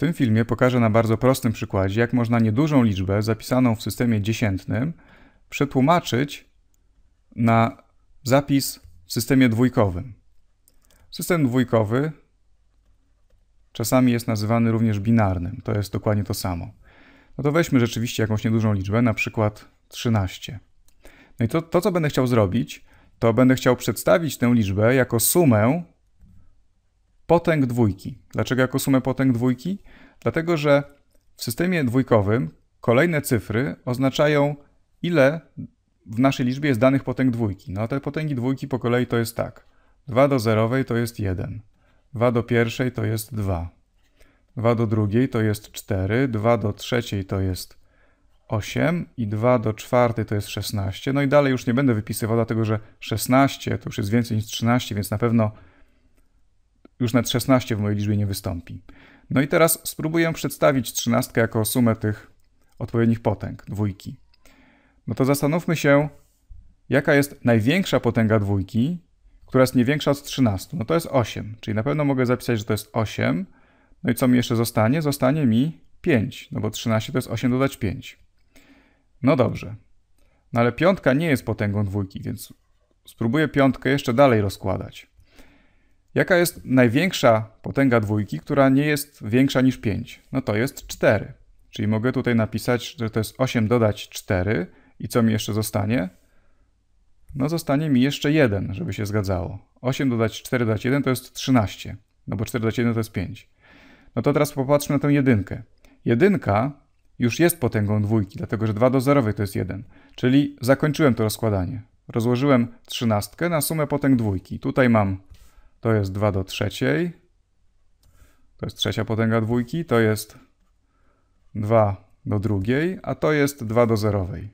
tym filmie pokażę na bardzo prostym przykładzie, jak można niedużą liczbę zapisaną w systemie dziesiętnym przetłumaczyć na zapis w systemie dwójkowym. System dwójkowy czasami jest nazywany również binarnym. To jest dokładnie to samo. No to weźmy rzeczywiście jakąś niedużą liczbę, na przykład 13. No i to, to co będę chciał zrobić, to będę chciał przedstawić tę liczbę jako sumę potęg dwójki. Dlaczego jako sumę potęg dwójki? Dlatego, że w systemie dwójkowym kolejne cyfry oznaczają, ile w naszej liczbie jest danych potęg dwójki. No a te potęgi dwójki po kolei to jest tak. 2 do zerowej to jest 1. 2 do pierwszej to jest 2. 2 do drugiej to jest 4. 2 do trzeciej to jest 8 i 2 do czwartej to jest 16. No i dalej już nie będę wypisywał, dlatego że 16 to już jest więcej niż 13, więc na pewno już net 16 w mojej liczbie nie wystąpi. No i teraz spróbuję przedstawić trzynastkę jako sumę tych odpowiednich potęg, dwójki. No to zastanówmy się, jaka jest największa potęga dwójki, która jest nie większa od 13. No to jest 8, czyli na pewno mogę zapisać, że to jest 8. No i co mi jeszcze zostanie? Zostanie mi 5, no bo 13 to jest 8 dodać 5. No dobrze. No ale piątka nie jest potęgą dwójki, więc spróbuję piątkę jeszcze dalej rozkładać. Jaka jest największa potęga dwójki, która nie jest większa niż 5? No to jest 4. Czyli mogę tutaj napisać, że to jest 8 dodać 4 i co mi jeszcze zostanie? No zostanie mi jeszcze 1, żeby się zgadzało. 8 dodać 4 dodać 1 to jest 13, no bo 4 dodać 1 to jest 5. No to teraz popatrzmy na tę jedynkę. Jedynka już jest potęgą dwójki, dlatego że 2 do 0 to jest 1. Czyli zakończyłem to rozkładanie. Rozłożyłem 13 na sumę potęg dwójki. Tutaj mam to jest 2 do trzeciej. To jest trzecia potęga dwójki. To jest 2 do drugiej, a to jest 2 do zerowej.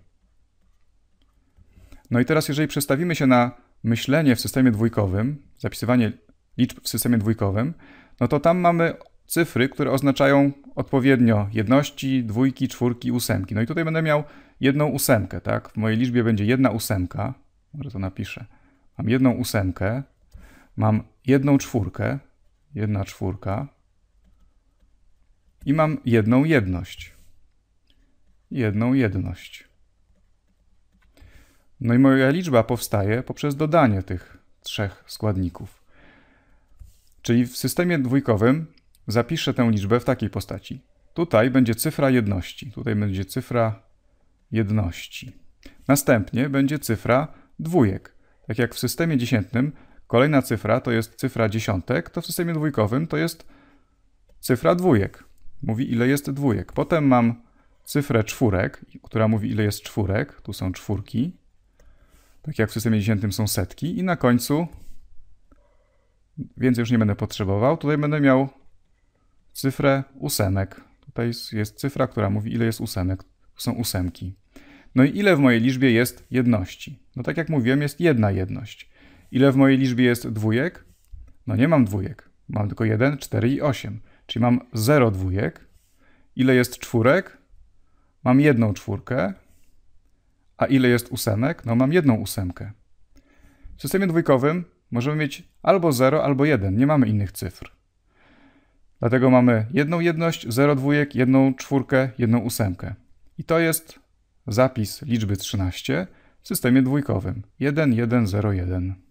No i teraz, jeżeli przestawimy się na myślenie w systemie dwójkowym, zapisywanie liczb w systemie dwójkowym, no to tam mamy cyfry, które oznaczają odpowiednio jedności, dwójki, czwórki, ósemki. No i tutaj będę miał jedną ósemkę, tak? W mojej liczbie będzie jedna ósemka. Może to napiszę. Mam jedną ósemkę. Mam jedną czwórkę, jedna czwórka i mam jedną jedność, jedną jedność. No i moja liczba powstaje poprzez dodanie tych trzech składników. Czyli w systemie dwójkowym zapiszę tę liczbę w takiej postaci. Tutaj będzie cyfra jedności, tutaj będzie cyfra jedności. Następnie będzie cyfra dwójek. Tak jak w systemie dziesiętnym Kolejna cyfra to jest cyfra dziesiątek, to w systemie dwójkowym to jest cyfra dwójek. Mówi ile jest dwójek. Potem mam cyfrę czwórek, która mówi ile jest czwórek. Tu są czwórki. Tak jak w systemie dziesiętym są setki. I na końcu, więcej już nie będę potrzebował, tutaj będę miał cyfrę ósemek. Tutaj jest cyfra, która mówi ile jest ósemek. Tu są ósemki. No i ile w mojej liczbie jest jedności? No tak jak mówiłem, jest jedna jedność. Ile w mojej liczbie jest dwójek? No nie mam dwójek. Mam tylko 1, 4 i 8. Czyli mam 0 dwójek. Ile jest czwórek? Mam jedną czwórkę. A ile jest ósemek? No mam jedną ósemkę. W systemie dwójkowym możemy mieć albo 0, albo 1. Nie mamy innych cyfr. Dlatego mamy jedną jedność, 0 dwójek, jedną czwórkę, jedną ósemkę. I to jest zapis liczby 13 w systemie dwójkowym 1, 1, 0, 1.